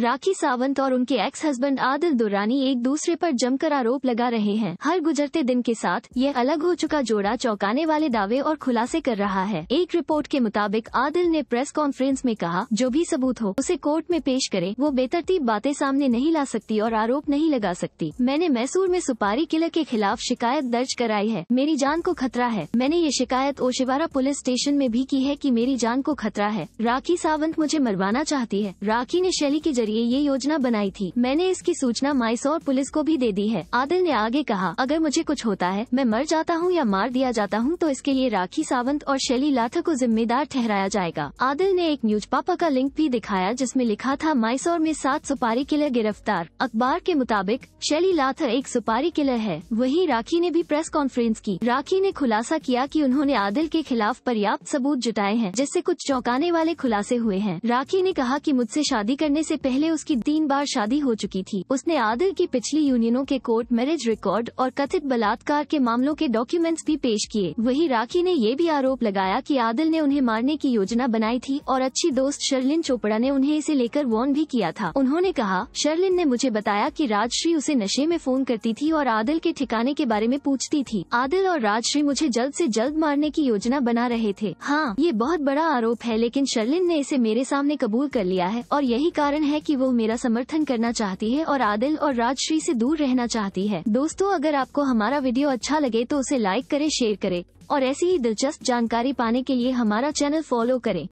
राखी सावंत और उनके ex husband Adil दुरानी एक दूसरे पर जमकर आरोप लगा रहे हैं हर गुजरते दिन के साथ ये अलग हो चुका जोड़ा चौंकाने वाले दावे और खुलासे कर रहा है एक रिपोर्ट के मुताबिक आदिल ने प्रेस कॉन्फ्रेंस में कहा जो भी सबूत हो उसे कोर्ट में पेश करे वो बेतरतीब बातें सामने नहीं ला सकती और आरोप नहीं लगा सकती मैंने मैसूर में सुपारी किलर के खिलाफ शिकायत दर्ज कराई है मेरी जान को खतरा है मैंने ये शिकायत ओशिवारा पुलिस स्टेशन में भी की है कि मेरी जान को खतरा है राखी सावंत मुझे मरवाना चाहती है राखी ने शैली के जरिए जरिए ये योजना बनाई थी मैंने इसकी सूचना माइसौर पुलिस को भी दे दी है आदिल ने आगे कहा अगर मुझे कुछ होता है मैं मर जाता हूँ या मार दिया जाता हूँ तो इसके लिए राखी सावंत और शैली लाथा को जिम्मेदार ठहराया जाएगा आदिल ने एक न्यूज पापा का लिंक भी दिखाया जिसमे लिखा था माइसोर में सात सुपारी किलर गिरफ्तार अखबार के मुताबिक शैली लाथर एक सुपारी किलर है वही राखी ने भी प्रेस कॉन्फ्रेंस की राखी ने खुलासा किया कि उन्होंने आदिल के खिलाफ पर्याप्त सबूत जुटाए हैं जिससे कुछ चौंकाने वाले खुलासे हुए हैं राखी ने कहा कि मुझसे शादी करने से पहले पहले उसकी तीन बार शादी हो चुकी थी उसने आदिल की पिछली यूनियनों के कोर्ट मैरिज रिकॉर्ड और कथित बलात्कार के मामलों के डॉक्यूमेंट्स भी पेश किए वही राखी ने ये भी आरोप लगाया कि आदिल ने उन्हें मारने की योजना बनाई थी और अच्छी दोस्त शर्लिन चोपड़ा ने उन्हें इसे लेकर वॉर्न भी किया था उन्होंने कहा शर्लिन ने मुझे बताया कि राजश्री उसे नशे में फोन करती थी और आदिल के ठिकाने के बारे में पूछती थी आदिल और राजश्री मुझे जल्द से जल्द मारने की योजना बना रहे थे हाँ ये बहुत बड़ा आरोप है लेकिन शर्लिन ने इसे मेरे सामने कबूल कर लिया है और यही कारण है है कि वो मेरा समर्थन करना चाहती है और आदिल और राजश्री से दूर रहना चाहती है दोस्तों अगर आपको हमारा वीडियो अच्छा लगे तो उसे लाइक करे शेयर करे और ऐसी ही दिलचस्प जानकारी पाने के लिए हमारा चैनल फॉलो करें